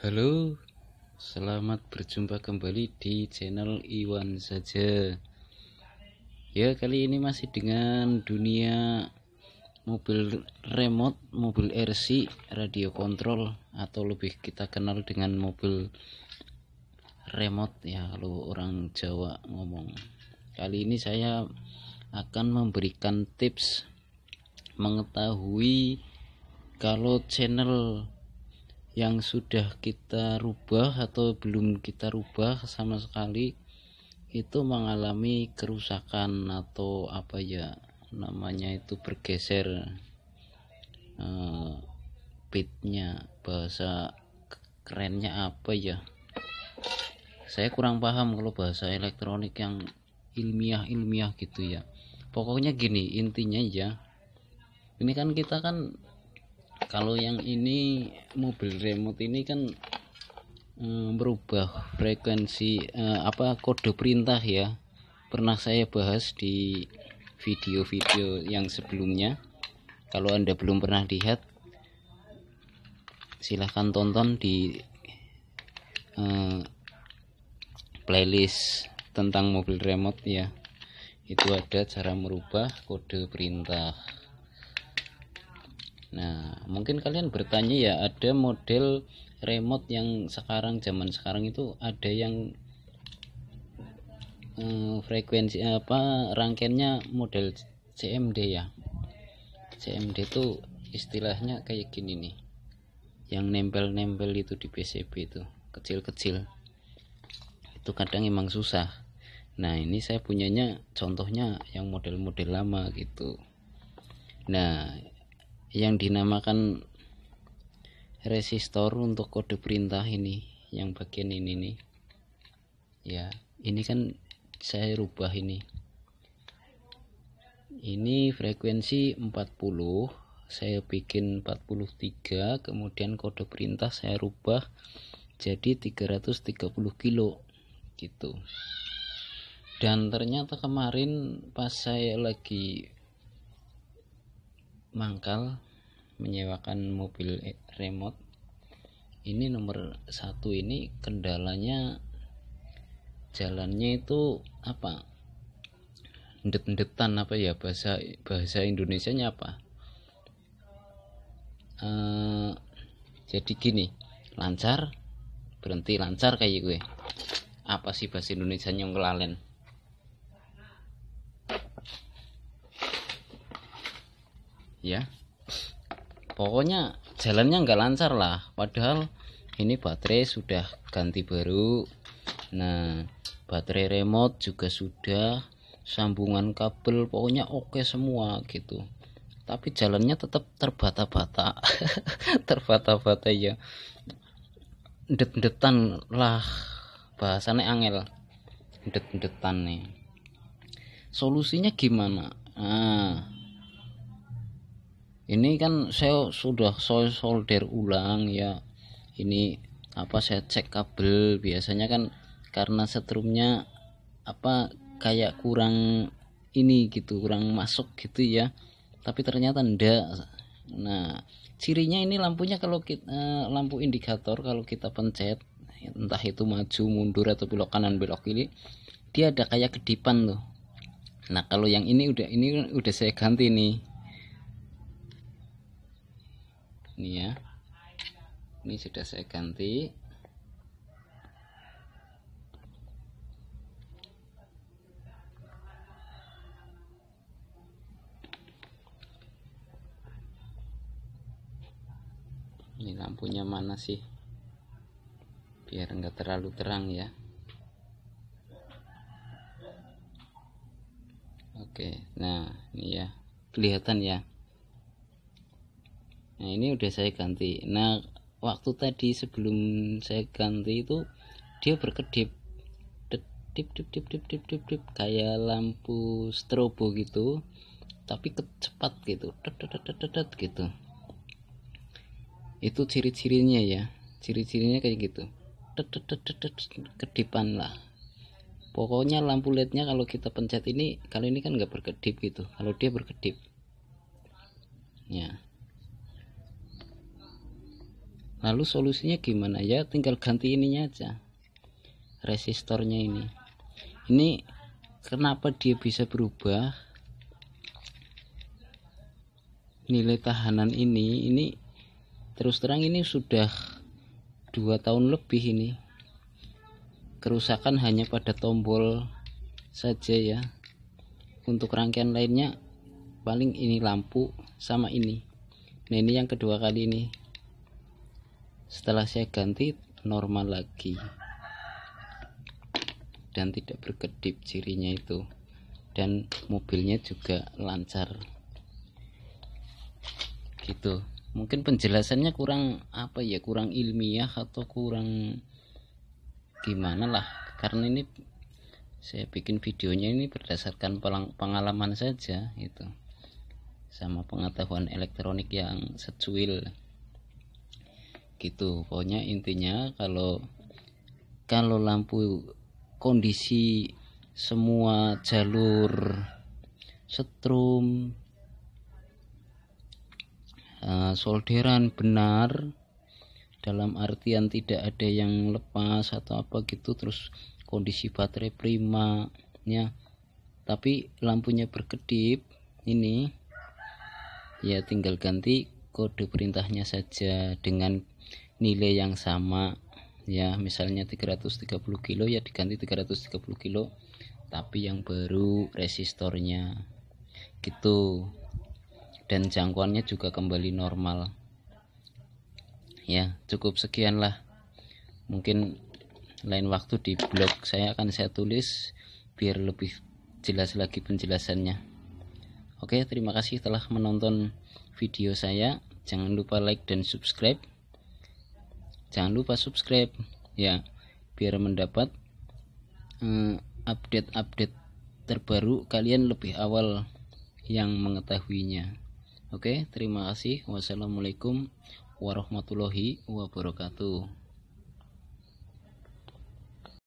Halo, selamat berjumpa kembali di channel Iwan saja. Ya, kali ini masih dengan dunia mobil remote, mobil RC, radio control atau lebih kita kenal dengan mobil remote ya kalau orang Jawa ngomong. Kali ini saya akan memberikan tips mengetahui kalau channel yang sudah kita rubah atau belum kita rubah sama sekali itu mengalami kerusakan atau apa ya namanya itu bergeser uh, bahasa kerennya apa ya saya kurang paham kalau bahasa elektronik yang ilmiah-ilmiah gitu ya pokoknya gini intinya ya ini kan kita kan kalau yang ini mobil remote ini kan um, frekuensi uh, apa kode perintah ya pernah saya bahas di video-video yang sebelumnya kalau anda belum pernah lihat silahkan tonton di uh, playlist tentang mobil remote ya itu ada cara merubah kode perintah Nah, mungkin kalian bertanya ya, ada model remote yang sekarang zaman sekarang itu ada yang eh, frekuensi apa rangkaiannya model CMD ya. CMD itu istilahnya kayak gini nih. Yang nempel-nempel itu di PCB itu, kecil-kecil. Itu kadang emang susah. Nah, ini saya punyanya contohnya yang model-model lama gitu. Nah, yang dinamakan resistor untuk kode perintah ini yang bagian ini nih ya ini kan saya rubah ini ini frekuensi 40 saya bikin 43 kemudian kode perintah saya rubah jadi 330 kilo gitu dan ternyata kemarin pas saya lagi mangkal menyewakan mobil e- remote ini nomor satu ini kendalanya jalannya itu apa ndet-ndetan apa ya bahasa bahasa Indonesia nya apa e, jadi gini lancar berhenti lancar kayak gue apa sih bahasa Indonesia yang kelalen ya pokoknya jalannya nggak lancar lah padahal ini baterai sudah ganti baru nah baterai remote juga sudah sambungan kabel pokoknya oke semua gitu tapi jalannya tetap terbata-bata terbata-bata ya det-detan lah bahasannya angel det-detan nih solusinya gimana nah ini kan saya sudah solder ulang ya ini apa saya cek kabel biasanya kan karena setrumnya apa kayak kurang ini gitu kurang masuk gitu ya tapi ternyata ndak nah cirinya ini lampunya kalau kita eh, lampu indikator kalau kita pencet entah itu maju mundur atau belok kanan belok kiri dia ada kayak kedipan tuh nah kalau yang ini udah ini udah saya ganti nih ini ya ini sudah saya ganti ini lampunya mana sih biar enggak terlalu terang ya oke nah ini ya kelihatan ya nah ini udah saya ganti nah waktu tadi sebelum saya ganti itu dia berkedip dip dip dip dip dip dip dip kayak lampu strobo gitu tapi kecepat gitu dat gitu itu ciri-cirinya ya ciri-cirinya kayak gitu dat kedipan lah pokoknya lampu lednya kalau kita pencet ini kalau ini kan nggak berkedip gitu kalau dia berkedip ya lalu solusinya gimana ya tinggal ganti ininya aja resistornya ini ini kenapa dia bisa berubah nilai tahanan ini ini terus terang ini sudah dua tahun lebih ini kerusakan hanya pada tombol saja ya untuk rangkaian lainnya paling ini lampu sama ini nah ini yang kedua kali ini setelah saya ganti normal lagi dan tidak berkedip cirinya itu dan mobilnya juga lancar gitu mungkin penjelasannya kurang apa ya kurang ilmiah atau kurang gimana lah karena ini saya bikin videonya ini berdasarkan pengalaman saja itu sama pengetahuan elektronik yang secuil gitu pokoknya intinya kalau kalau lampu kondisi semua jalur setrum uh, solderan benar dalam artian tidak ada yang lepas atau apa gitu terus kondisi baterai prima nya tapi lampunya berkedip ini ya tinggal ganti kode perintahnya saja dengan nilai yang sama ya misalnya 330 kilo ya diganti 330 kilo tapi yang baru resistornya gitu dan jangkauannya juga kembali normal ya cukup sekianlah mungkin lain waktu di blog saya akan saya tulis biar lebih jelas lagi penjelasannya oke terima kasih telah menonton video saya jangan lupa like dan subscribe jangan lupa subscribe ya biar mendapat eh, update-update uh, terbaru kalian lebih awal yang mengetahuinya oke terima kasih wassalamualaikum warahmatullahi wabarakatuh